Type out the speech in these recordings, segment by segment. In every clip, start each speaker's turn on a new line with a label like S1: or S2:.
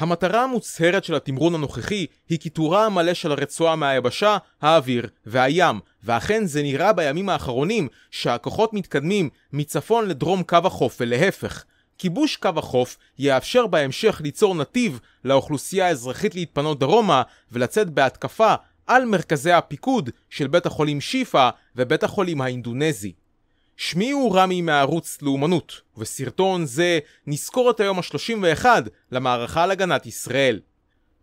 S1: המטרה המוצהרת של התמרון הנוכחי היא קיטורה המלא של הרצועה מהיבשה, האוויר והים, ואכן זה נראה בימים האחרונים שהכוחות מתקדמים מצפון לדרום קו החוף ולהפך. כיבוש קו החוף יאפשר בהמשך ליצור נתיב לאוכלוסייה האזרחית להתפנות דרומה ולצאת בהתקפה על מרכזי הפיקוד של בית החולים שיפא ובית החולים האינדונזי. שמי הוא רמי מהערוץ לאומנות, ובסרטון זה נזכור את היום ה-31 למערכה על הגנת ישראל.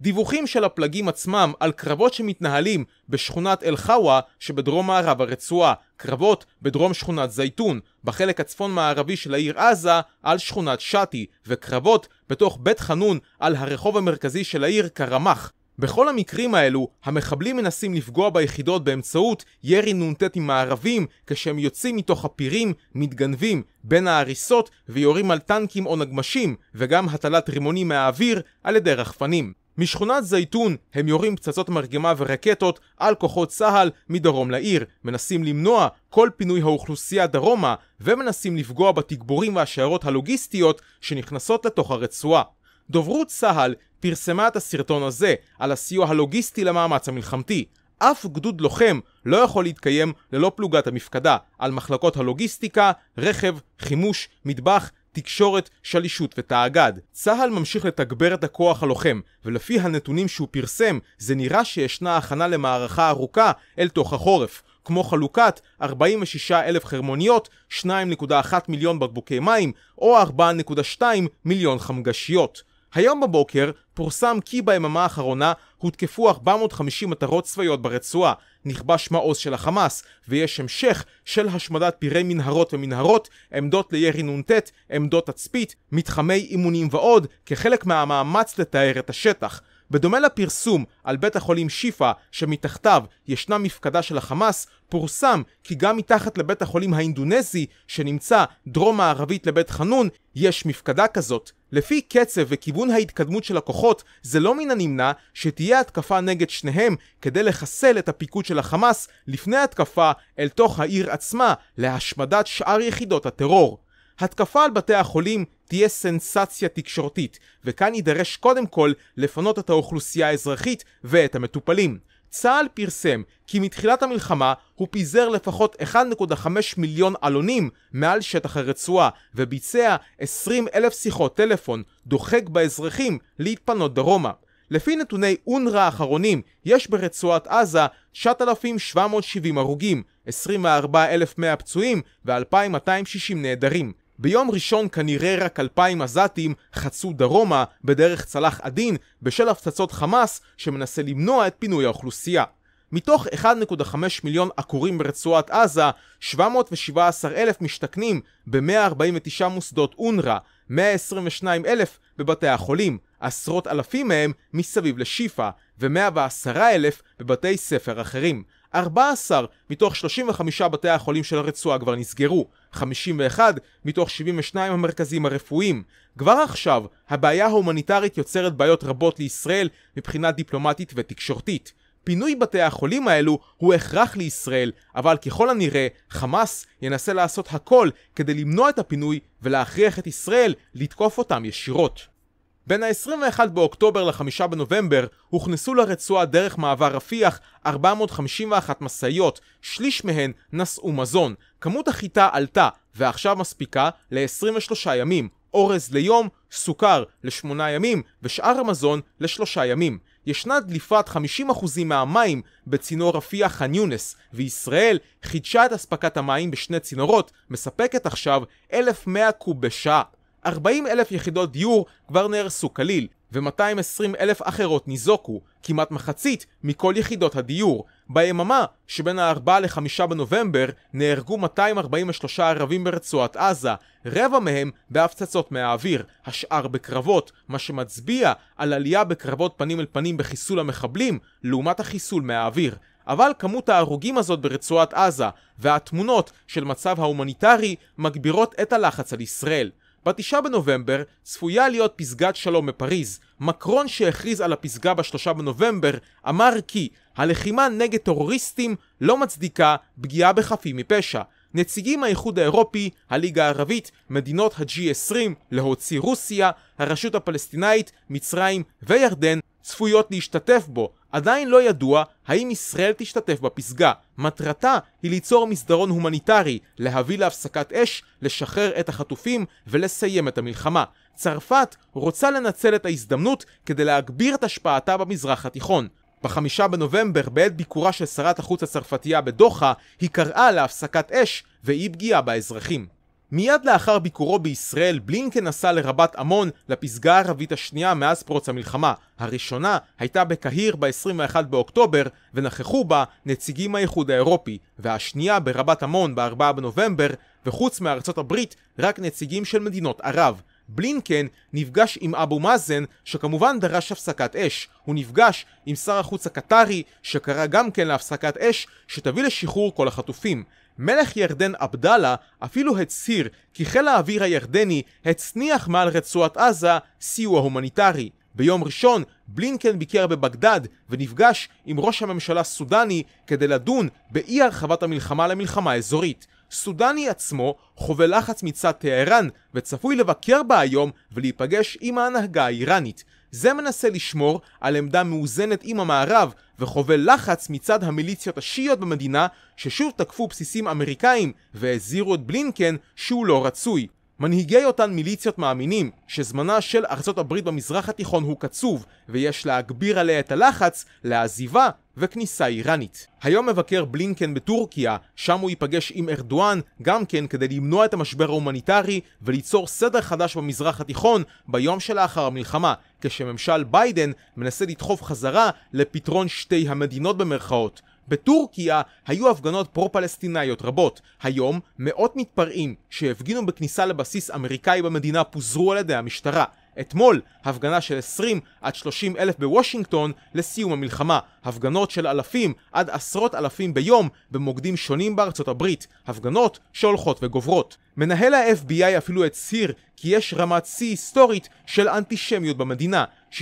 S1: דיווחים של הפלגים עצמם על קרבות שמתנהלים בשכונת אל-חאווה שבדרום מערב הרצועה, קרבות בדרום שכונת זייתון, בחלק הצפון מערבי של העיר עזה על שכונת שתי, וקרבות בתוך בית חנון על הרחוב המרכזי של העיר קרמ"ח, בכל המקרים האלו, המחבלים מנסים לפגוע ביחידות באמצעות ירי נ"ט עם הערבים, כשהם יוצאים מתוך הפירים, מתגנבים בין ההריסות ויורים על טנקים או נגמשים, וגם הטלת רימונים מהאוויר על ידי רחפנים. משכונת זייתון הם יורים פצצות מרגמה ורקטות על כוחות צה"ל מדרום לעיר, מנסים למנוע כל פינוי האוכלוסייה דרומה, ומנסים לפגוע בתגבורים והשיירות הלוגיסטיות שנכנסות לתוך הרצועה. דוברות צה"ל פרסמה את הסרטון הזה על הסיוע הלוגיסטי למאמץ המלחמתי. אף גדוד לוחם לא יכול להתקיים ללא פלוגת המפקדה על מחלקות הלוגיסטיקה, רכב, חימוש, מטבח, תקשורת, שלישות ותאג"ד. צה"ל ממשיך לתגבר את הכוח הלוחם, ולפי הנתונים שהוא פרסם, זה נראה שישנה הכנה למערכה ארוכה אל תוך החורף. כמו חלוקת 46 אלף חרמוניות, 2.1 מיליון בקבוקי מים, או 4.2 מיליון חמגשיות. היום בבוקר פורסם כי ביממה האחרונה הותקפו 450 מטרות צבאיות ברצועה, נכבש מעוז של החמאס, ויש המשך של השמדת פירי מנהרות ומנהרות, עמדות לירי נ"ט, עמדות תצפית, מתחמי אימונים ועוד, כחלק מהמאמץ לתאר את השטח. בדומה לפרסום על בית החולים שיפא שמתחתיו ישנה מפקדה של החמאס, פורסם כי גם מתחת לבית החולים האינדונזי שנמצא דרום מערבית לבית חנון יש מפקדה כזאת. לפי קצב וכיוון ההתקדמות של הכוחות זה לא מן הנמנע שתהיה התקפה נגד שניהם כדי לחסל את הפיקוד של החמאס לפני התקפה אל תוך העיר עצמה להשמדת שאר יחידות הטרור. התקפה על בתי החולים תהיה סנסציה תקשורתית, וכאן יידרש קודם כל לפנות את האוכלוסייה האזרחית ואת המטופלים. צה"ל פרסם כי מתחילת המלחמה הוא פיזר לפחות 1.5 מיליון עלונים מעל שטח הרצועה וביצע 20 אלף שיחות טלפון דוחק באזרחים להתפנות דרומה. לפי נתוני אונר"א האחרונים, יש ברצועת עזה 9,770 הרוגים, 24,100 פצועים ו-2,260 נעדרים. ביום ראשון כנראה רק 2,000 עזתים חצו דרומה בדרך צלח עדין בשל הפצצות חמאס שמנסה למנוע את פינוי האוכלוסייה. מתוך 1.5 מיליון עקורים ברצועת עזה, 717 אלף משתכנים ב-149 מוסדות אונר"א, 122 אלף בבתי החולים, עשרות אלפים מהם מסביב לשיפא, ו-110 אלף בבתי ספר אחרים. 14 מתוך 35 בתי החולים של הרצועה כבר נסגרו, 51 מתוך 72 המרכזים הרפואיים. כבר עכשיו, הבעיה ההומניטרית יוצרת בעיות רבות לישראל מבחינה דיפלומטית ותקשורתית. פינוי בתי החולים האלו הוא הכרח לישראל, אבל ככל הנראה, חמאס ינסה לעשות הכל כדי למנוע את הפינוי ולהכריח את ישראל לתקוף אותם ישירות. בין ה-21 באוקטובר ל-5 בנובמבר הוכנסו לרצועה דרך מעבר רפיח 451 משאיות, שליש מהן נשאו מזון. כמות החיטה עלתה, ועכשיו מספיקה ל-23 ימים. אורז ליום, סוכר ל-8 ימים, ושאר המזון ל-3 ימים. ישנה דליפת 50% מהמים בצינור רפיח חאן יונס, וישראל חידשה את אספקת המים בשני צינורות, מספקת עכשיו 1,100 קוב בשעה. 40 אלף יחידות דיור כבר נהרסו כליל, ו-220 אלף אחרות ניזוקו, כמעט מחצית מכל יחידות הדיור. ביממה שבין ה-4 ל-5 בנובמבר נהרגו 243 ערבים ברצועת עזה, רבע מהם בהפצצות מהאוויר, השאר בקרבות, מה שמצביע על עלייה בקרבות פנים אל פנים בחיסול המחבלים, לעומת החיסול מהאוויר. אבל כמות ההרוגים הזאת ברצועת עזה והתמונות של מצב ההומניטרי מגבירות את הלחץ על ישראל. ב-9 בנובמבר צפויה להיות פסגת שלום בפריז. מקרון שהכריז על הפסגה ב-3 בנובמבר אמר כי הלחימה נגד טרוריסטים לא מצדיקה פגיעה בחפים מפשע. נציגים מהאיחוד האירופי, הליגה הערבית, מדינות ה-G20, להוציא רוסיה, הרשות הפלסטינאית, מצרים וירדן צפויות להשתתף בו. עדיין לא ידוע האם ישראל תשתתף בפסגה. מטרתה היא ליצור מסדרון הומניטרי, להביא להפסקת אש, לשחרר את החטופים ולסיים את המלחמה. צרפת רוצה לנצל את ההזדמנות כדי להגביר את השפעתה במזרח התיכון. בחמישה בנובמבר, בעת ביקורה של שרת החוץ הצרפתייה בדוחה, היא קראה להפסקת אש ואי פגיעה באזרחים. מיד לאחר ביקורו בישראל, בלינקן נסע לרבת עמון, לפסגה הערבית השנייה מאז פרוץ המלחמה. הראשונה הייתה בקהיר ב-21 באוקטובר, ונכחו בה נציגים מהאיחוד האירופי, והשנייה ברבת עמון ב-4 בנובמבר, וחוץ מארצות הברית, רק נציגים של מדינות ערב. בלינקן נפגש עם אבו מאזן, שכמובן דרש הפסקת אש. הוא נפגש עם שר החוץ הקטרי, שקרא גם כן להפסקת אש, שתביא לשחרור כל החטופים. מלך ירדן עבדאללה אפילו הצהיר כי חיל האוויר הירדני הצניח מעל רצועת עזה סיוע הומניטרי. ביום ראשון בלינקן ביקר בבגדד ונפגש עם ראש הממשלה סודני כדי לדון באי הרחבת המלחמה למלחמה אזורית. סודני עצמו חווה לחץ מצד טהרן וצפוי לבקר בה היום ולהיפגש עם ההנהגה האיראנית. זה מנסה לשמור על עמדה מאוזנת עם המערב וחווה לחץ מצד המיליציות השיעיות במדינה ששוב תקפו בסיסים אמריקאים והזהירו את בלינקן שהוא לא רצוי. מנהיגי אותן מיליציות מאמינים שזמנה של ארצות הברית במזרח התיכון הוא קצוב ויש להגביר עליה את הלחץ לעזיבה וכניסה איראנית. היום מבקר בלינקן בטורקיה, שם הוא ייפגש עם ארדואן גם כן כדי למנוע את המשבר ההומניטרי וליצור סדר חדש במזרח התיכון ביום שלאחר המלחמה, כשממשל ביידן מנסה לדחוף חזרה לפתרון שתי המדינות במרכאות. בטורקיה היו הפגנות פרו-פלסטיניות רבות. היום, מאות מתפרעים שהפגינו בכניסה לבסיס אמריקאי במדינה פוזרו על ידי המשטרה. אתמול, הפגנה של 20 עד 30 אלף בוושינגטון לסיום המלחמה. הפגנות של אלפים עד עשרות אלפים ביום במוקדים שונים בארצות הברית. הפגנות שהולכות וגוברות. מנהל ה-FBI אפילו הצהיר כי יש רמת שיא היסטורית של אנטישמיות במדינה. 60%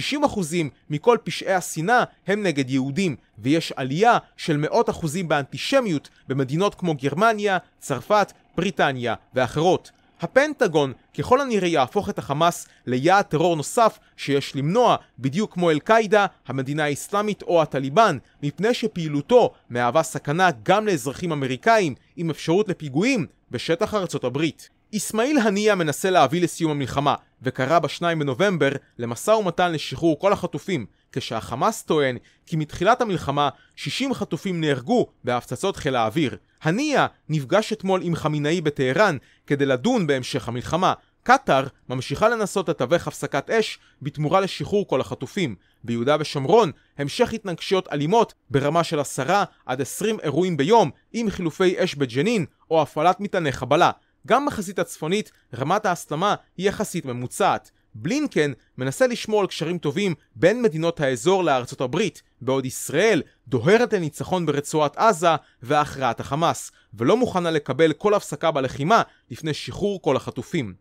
S1: מכל פשעי השנאה הם נגד יהודים, ויש עלייה של מאות אחוזים באנטישמיות במדינות כמו גרמניה, צרפת, בריטניה ואחרות. הפנטגון ככל הנראה יהפוך את החמאס ליעד טרור נוסף שיש למנוע, בדיוק כמו אל-קאעידה, המדינה האסלאמית או הטליבן, מפני שפעילותו מהווה סכנה גם לאזרחים אמריקאים, עם אפשרות לפיגועים בשטח ארצות הברית. אסמאעיל הנייה מנסה להביא לסיום המלחמה, וקרא ב-2 בנובמבר למשא ומתן לשחרור כל החטופים, כשהחמאס טוען כי מתחילת המלחמה 60 חטופים נהרגו בהפצצות חיל האוויר. הנייה נפגש אתמול עם חמינאי בטהרן כדי לדון בהמשך המלחמה. קטאר ממשיכה לנסות לתווך הפסקת אש בתמורה לשחרור כל החטופים. ביהודה ושומרון המשך התנגשויות אלימות ברמה של 10 עד 20 אירועים ביום עם חילופי אש בג'נין או הפעלת מטעני חבלה. גם בחזית הצפונית רמת ההסלמה היא יחסית ממוצעת. בלינקן מנסה לשמור על קשרים טובים בין מדינות האזור לארצות הברית, בעוד ישראל דוהרת לניצחון ברצועת עזה והכרעת החמאס, ולא מוכנה לקבל כל הפסקה בלחימה לפני שחרור כל החטופים.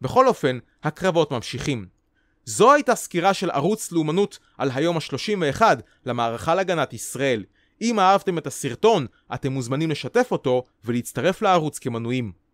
S1: בכל אופן, הקרבות ממשיכים. זו הייתה סקירה של ערוץ לאומנות על היום ה-31 למערכה להגנת ישראל. אם אהבתם את הסרטון, אתם מוזמנים לשתף אותו ולהצטרף לערוץ כמנויים.